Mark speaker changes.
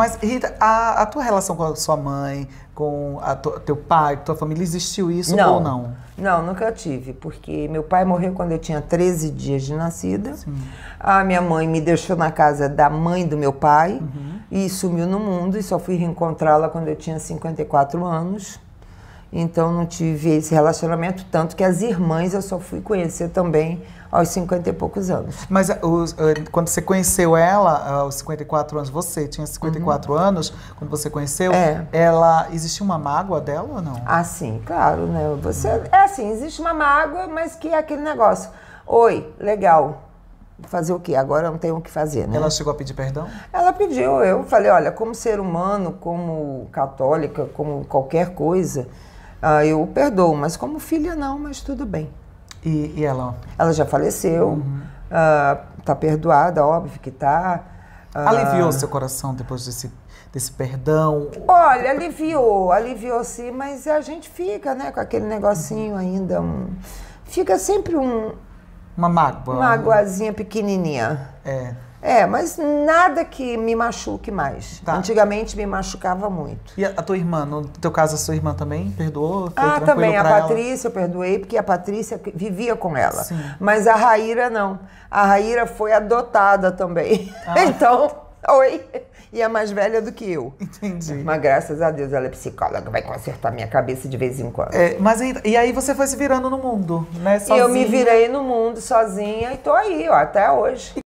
Speaker 1: Mas, Rita, a, a, tua relação com a sua mãe, com a teu pai, com tua família, existiu isso não, ou não? Não, nunca tive, porque meu pai morreu quando eu tinha 13 dias de nascida. Sim. A minha mãe me deixou na casa da mãe do meu pai uhum. e sumiu no mundo e só fui reencontrá-la quando eu tinha 54 anos. Então não tive esse relacionamento, tanto que as irmãs eu só fui conhecer também aos 50 e poucos anos. Mas eh, os, eh, quando você conheceu ela, ah, aos 54 anos, você tinha 54 uhum. anos, quando você conheceu, é. ela existia uma mágoa dela ou não? Ah, sim, claro, né? Você, é assim, existe uma mágoa, mas que é aquele negócio. Oi, legal, fazer o quê? Agora não tenho o que fazer, né? Ela chegou a pedir perdão? Ela pediu, eu falei, olha, como ser humano, como católica, como qualquer coisa, ah, eu perdoo, mas como filha não, mas tudo bem. E, e ela? Ela já faleceu, uhum. Ah, tá perdoada, óbvio que tá. Ah, aliviou seu coração depois desse, desse perdão? Olha, aliviou, aliviou sim, mas a gente fica, né, com aquele negocinho ainda, um, fica sempre um... Uma mágoa. Uma mágoazinha pequenininha. É. É, mas nada que me machuque mais. Tá. Antigamente me machucava muito. E a, tua irmã, no teu caso, a sua irmã também perdoou? ah, também. A Patrícia ela? eu perdoei, porque a Patrícia vivia com ela. Sim. Mas a Raíra não. A Raíra foi adotada também. Ah. então, oi. E é mais velha do que eu. Entendi. Mas graças a Deus ela é psicóloga, vai consertar minha cabeça de vez em quando. É, mas e, e, aí você foi se virando no mundo, né? Sozinha. E eu me virei no mundo sozinha e tô aí, ó, até hoje.